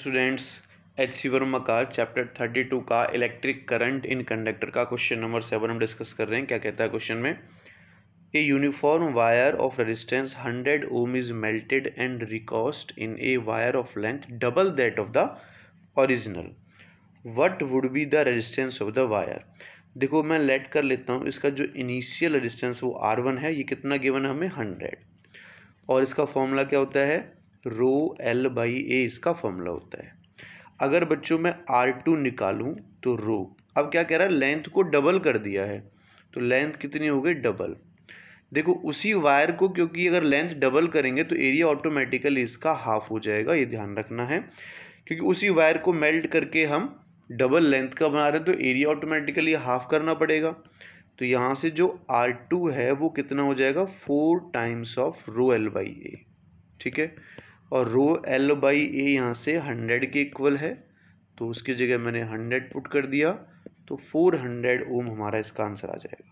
students H C Verma का chapter thirty two का electric current in conductor का question number seven हम discuss कर रहे हैं क्या कहता है क्वेश्चन में a uniform wire of resistance hundred ohm is melted and recast in a wire of length double that of the original what would be the resistance of the wire देखो मैं लेट कर लेता हूँ इसका जो इनिशियल रजिस्टेंस वो R one है ये कितना गिवन है हमें हंड्रेड और इसका फॉर्मूला क्या होता है रो एल बाई ए इसका फॉर्मूला होता है अगर बच्चों मैं आर टू निकालूँ तो रो अब क्या कह रहा है लेंथ को डबल कर दिया है तो लेंथ कितनी हो गई डबल देखो उसी वायर को क्योंकि अगर लेंथ डबल करेंगे तो एरिया ऑटोमेटिकली इसका हाफ हो जाएगा ये ध्यान रखना है क्योंकि उसी वायर को मेल्ट करके हम डबल लेंथ का बना रहे हैं तो एरिया ऑटोमेटिकली हाफ करना पड़ेगा तो यहाँ से जो आर टू है वो कितना हो जाएगा four times of rho L by A ठीक है और रो एल बाई ए यहाँ से हंड्रेड के इक्वल है तो उसकी जगह मैंने हंड्रेड पुट कर दिया तो फोर हंड्रेड ओम हमारा इसका आंसर आ जाएगा